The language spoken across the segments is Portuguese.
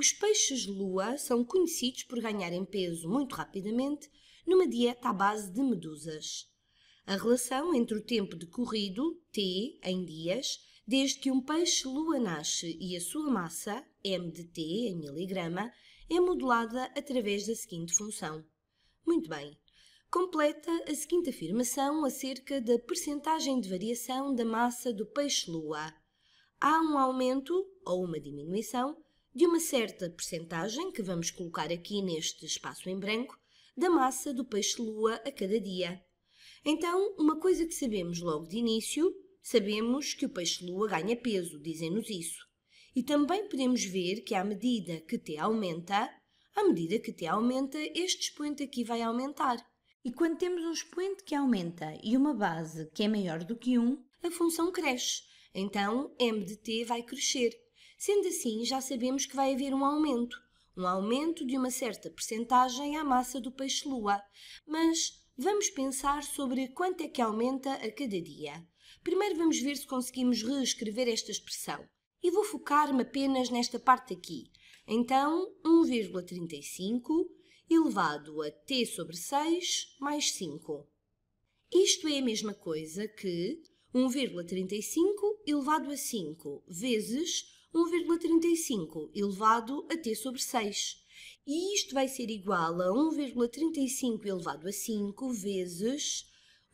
Os peixes lua são conhecidos por ganharem peso muito rapidamente numa dieta à base de medusas. A relação entre o tempo decorrido, T, em dias, desde que um peixe lua nasce e a sua massa, M de T, em miligrama, é modelada através da seguinte função. Muito bem. Completa a seguinte afirmação acerca da percentagem de variação da massa do peixe lua. Há um aumento, ou uma diminuição, de uma certa percentagem, que vamos colocar aqui neste espaço em branco, da massa do peixe-lua a cada dia. Então, uma coisa que sabemos logo de início, sabemos que o peixe-lua ganha peso, dizem-nos isso. E também podemos ver que à medida que T aumenta, à medida que T aumenta, este expoente aqui vai aumentar. E quando temos um expoente que aumenta e uma base que é maior do que 1, a função cresce. Então, m de t vai crescer. Sendo assim, já sabemos que vai haver um aumento, um aumento de uma certa percentagem à massa do peixe-lua, mas vamos pensar sobre quanto é que aumenta a cada dia. Primeiro vamos ver se conseguimos reescrever esta expressão. E vou focar-me apenas nesta parte aqui. Então, 1,35 elevado a t sobre 6 mais 5. Isto é a mesma coisa que 1,35 elevado a 5 vezes 1,35 elevado a t sobre 6. E isto vai ser igual a 1,35 elevado a 5 vezes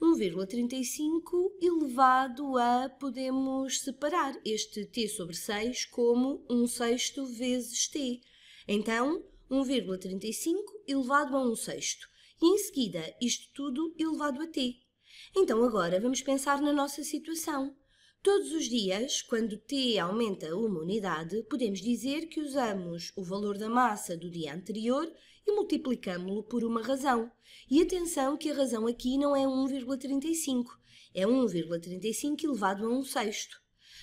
1,35 elevado a, podemos separar este t sobre 6 como 1 sexto vezes t. Então, 1,35 elevado a 1 sexto. E em seguida, isto tudo elevado a t. Então agora vamos pensar na nossa situação. Todos os dias, quando t aumenta uma unidade, podemos dizer que usamos o valor da massa do dia anterior e multiplicamos-lo por uma razão. E atenção que a razão aqui não é 1,35, é 1,35 elevado a 1 sexto.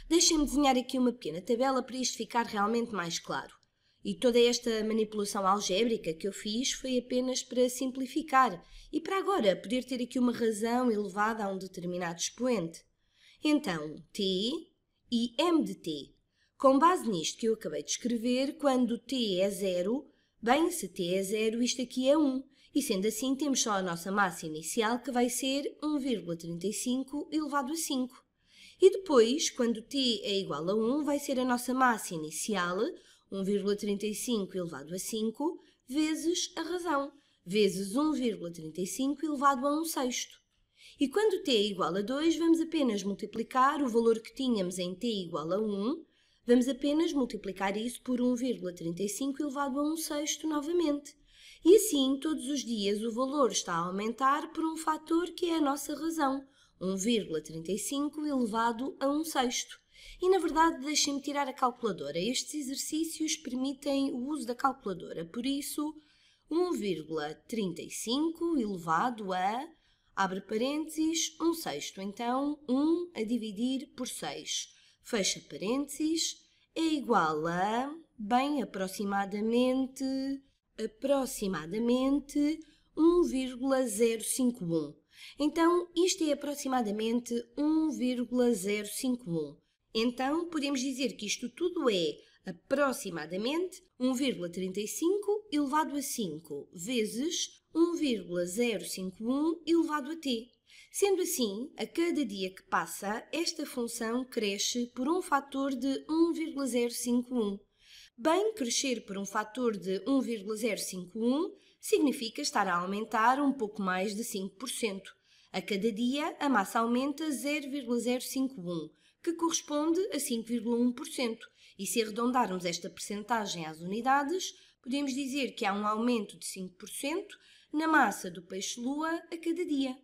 Deixem-me desenhar aqui uma pequena tabela para isto ficar realmente mais claro. E toda esta manipulação algébrica que eu fiz foi apenas para simplificar e para agora poder ter aqui uma razão elevada a um determinado expoente. Então, T e M de T. Com base nisto que eu acabei de escrever, quando T é zero, bem, se T é zero, isto aqui é 1. E sendo assim, temos só a nossa massa inicial, que vai ser 1,35 elevado a 5. E depois, quando T é igual a 1, vai ser a nossa massa inicial, 1,35 elevado a 5, vezes a razão, vezes 1,35 elevado a 1 sexto. E quando t é igual a 2, vamos apenas multiplicar o valor que tínhamos em t igual a 1, vamos apenas multiplicar isso por 1,35 elevado a 1 sexto novamente. E assim, todos os dias, o valor está a aumentar por um fator que é a nossa razão, 1,35 elevado a 1 sexto. E, na verdade, deixem-me tirar a calculadora. Estes exercícios permitem o uso da calculadora, por isso, 1,35 elevado a Abre parênteses, 1 um sexto, então 1 um a dividir por 6. Fecha parênteses, é igual a, bem aproximadamente, aproximadamente 1,051. Então, isto é aproximadamente 1,051. Então, podemos dizer que isto tudo é aproximadamente 1,35 elevado a 5 vezes 1,051 elevado a t. Sendo assim, a cada dia que passa, esta função cresce por um fator de 1,051. Bem, crescer por um fator de 1,051 significa estar a aumentar um pouco mais de 5%. A cada dia, a massa aumenta 0,051, que corresponde a 5,1%. E se arredondarmos esta percentagem às unidades, podemos dizer que há um aumento de 5%, na massa do peixe-lua a cada dia.